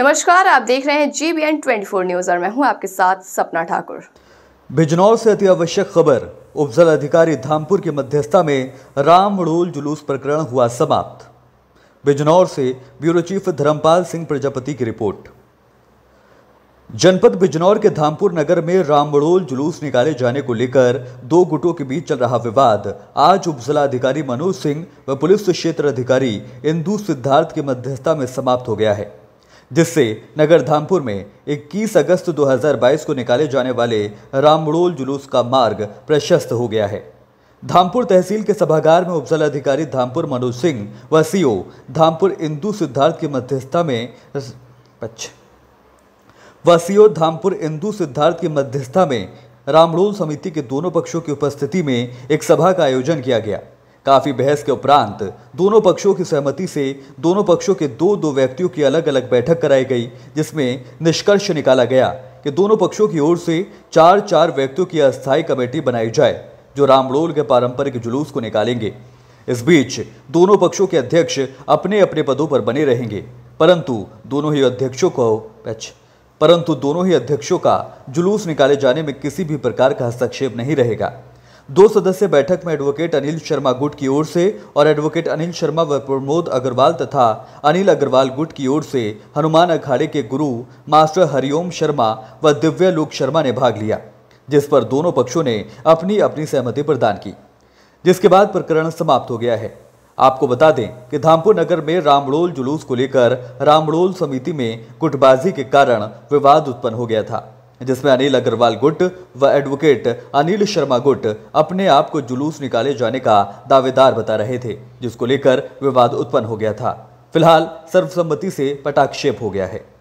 नमस्कार आप देख रहे हैं G B N twenty four news और मैं हूं आपके साथ सपना ठाकुर बिजनौर से अति आवश्यक खबर उपजल अधिकारी धामपुर की मध्यस्थता में राम रामड़ोल जुलूस प्रकरण हुआ समाप्त बिजनौर से ब्यूरो चीफ धर्मपाल सिंह प्रजापति की रिपोर्ट जनपद बिजनौर के धामपुर नगर में रामबड़ोल जुलूस निकाले जाने को लेकर दो गुटों के बीच चल रहा विवाद आज उप अधिकारी मनोज सिंह व पुलिस क्षेत्र अधिकारी इंदू सिद्धार्थ की मध्यस्थता में समाप्त हो गया है जिससे नगर धामपुर में 21 अगस्त 2022 को निकाले जाने वाले रामड़ोल जुलूस का मार्ग प्रशस्त हो गया है धामपुर तहसील के सभागार में उपजिलाधिकारी धामपुर मनोज सिंह व सीओ धामपुर इंदू सिद्धार्थ की मध्यस्थता में व सीओ धामपुर इंदू सिद्धार्थ की मध्यस्थता में रामड़ोल समिति के दोनों पक्षों की उपस्थिति में एक सभा का आयोजन किया गया काफी बहस के उपरांत दोनों पक्षों की सहमति से दोनों पक्षों के दो दो व्यक्तियों की अलग अलग बैठक कराई गई जिसमें निष्कर्ष निकाला गया कि दोनों पक्षों की ओर से चार चार व्यक्तियों की अस्थायी कमेटी बनाई जाए जो रामडोल के पारंपरिक जुलूस को निकालेंगे इस बीच दोनों पक्षों के अध्यक्ष अपने अपने पदों पर बने रहेंगे परंतु दोनों ही अध्यक्षों को परंतु दोनों ही अध्यक्षों का जुलूस निकाले जाने में किसी भी प्रकार का हस्तक्षेप नहीं रहेगा दो सदस्य बैठक में एडवोकेट अनिल शर्मा गुट की ओर से और एडवोकेट अनिल शर्मा व प्रमोद अग्रवाल तथा अनिल अग्रवाल गुट की ओर से हनुमान अखाड़े के गुरु मास्टर हरिओम शर्मा व दिव्य लोक शर्मा ने भाग लिया जिस पर दोनों पक्षों ने अपनी अपनी सहमति प्रदान की जिसके बाद प्रकरण समाप्त हो गया है आपको बता दें कि धामपुर नगर में रामड़ोल जुलूस को लेकर रामड़ोल समिति में गुटबाजी के कारण विवाद उत्पन्न हो गया था जिसमें अनिल अग्रवाल गुट व एडवोकेट अनिल शर्मा गुट अपने आप को जुलूस निकाले जाने का दावेदार बता रहे थे जिसको लेकर विवाद उत्पन्न हो गया था फिलहाल सर्वसम्मति से पटाक्षेप हो गया है